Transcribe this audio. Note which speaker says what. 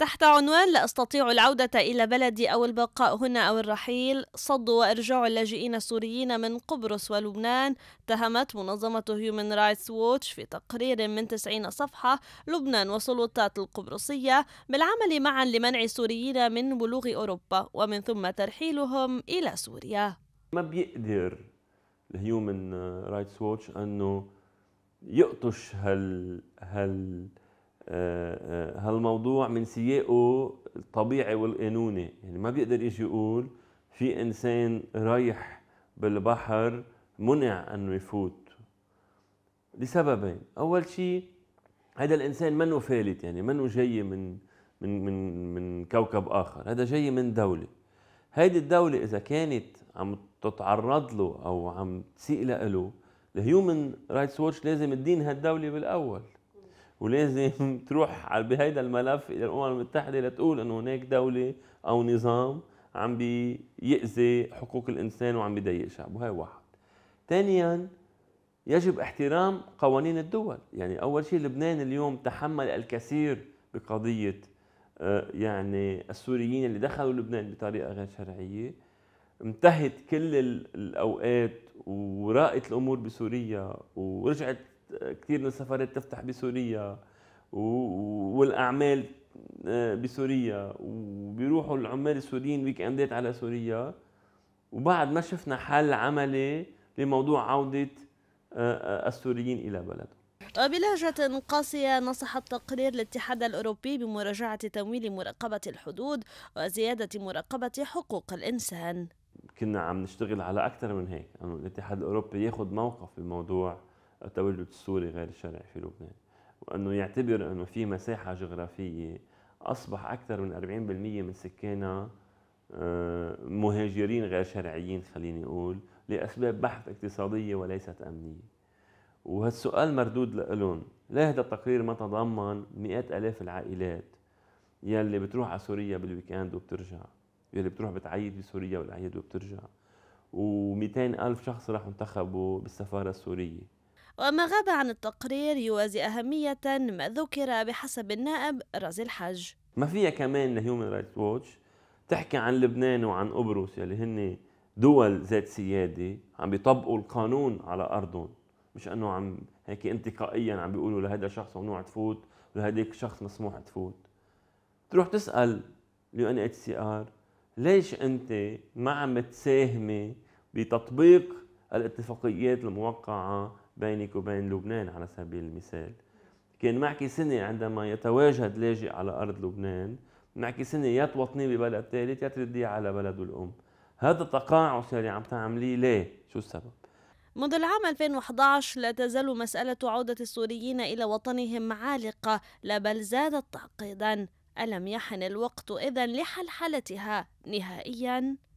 Speaker 1: تحت عنوان لا أستطيع العودة إلى بلدي أو البقاء هنا أو الرحيل صد وإرجاع اللاجئين السوريين من قبرص ولبنان اتهمت منظمة هيومن رايتس ووتش في تقرير من 90 صفحة لبنان والسلطات القبرصية بالعمل معا لمنع السوريين من بلوغ أوروبا ومن ثم ترحيلهم إلى سوريا
Speaker 2: ما بيقدر الهيومن رايتس ووتش أنه يقطش هال هال هالموضوع من سياقه الطبيعي والقانوني يعني ما بيقدر يجي يقول في انسان رايح بالبحر منع انه يفوت لسببين اول شيء هذا الانسان منه فالت يعني منه جاي من من من من كوكب اخر هذا جاي من دوله هيدي الدولة إذا كانت عم تتعرض له أو عم تسيء له الهيومن رايتس ووتش لازم تدين هالدولة بالأول ولازم تروح بهيدا الملف الى الامم المتحده لتقول انه هناك دوله او نظام عم بيأذي حقوق الانسان وعم بيضايق شعبه هاي واحد ثانيا يجب احترام قوانين الدول يعني اول شيء لبنان اليوم تحمل الكثير بقضيه آه، يعني السوريين اللي دخلوا لبنان بطريقه غير شرعيه انتهت كل الاوقات ورأت الامور بسوريا ورجعت كثير من السفارات تفتح بسوريا والاعمال آه، بسوريا وبيروحوا العمال السوريين ويك اندات على سوريا وبعد ما شفنا حل عملي لموضوع عوده آه، آه، السوريين الى بلدهم
Speaker 1: وبلهجة طيب، قاسية نصح التقرير الاتحاد الأوروبي بمراجعة تمويل مراقبة الحدود وزيادة مراقبة حقوق الإنسان
Speaker 2: كنا عم نشتغل على أكثر من هيك أنه الاتحاد الأوروبي ياخذ موقف بموضوع التولد السوري غير الشرعي في لبنان وانه يعتبر انه في مساحه جغرافيه اصبح اكثر من 40% من سكانها آه، مهاجرين غير شرعيين خليني اقول لاسباب بحث اقتصاديه وليست امنيه وهالسؤال مردود لهم ليه هذا التقرير ما تضمن مئات الاف العائلات يلي بتروح على سوريا بالويكند وبترجع يلي بتروح بتعيد بسوريا والعيد وبترجع و200 الف شخص راح انتخبوا بالسفاره السوريه
Speaker 1: وما غاب عن التقرير يوازي أهمية ما ذكر بحسب النائب رازي الحج
Speaker 2: ما فيها كمان هيومن رايتس ووتش تحكي عن لبنان وعن قبرص يلي هن دول ذات سيادة عم بيطبقوا القانون على أرضهم مش أنه عم هيك انتقائيا عم بيقولوا لهذا شخص ممنوع تفوت ولهديك شخص مسموح تفوت تروح تسأل اليو ان اتش سي ار ليش انت ما عم تساهمي بتطبيق الاتفاقيات الموقعة بينك وبين لبنان على سبيل المثال كان معك سنة عندما يتواجد لاجئ على أرض لبنان معك سنة يا توطنيه ببلد ثالث يا ترديه على بلده الأم هذا التقاعس اللي عم تعمليه ليه؟ شو السبب؟
Speaker 1: منذ العام 2011 لا تزال مسألة عودة السوريين إلى وطنهم عالقة لا بل زادت تعقيدا ألم يحن الوقت إذا لحلحلتها نهائيا؟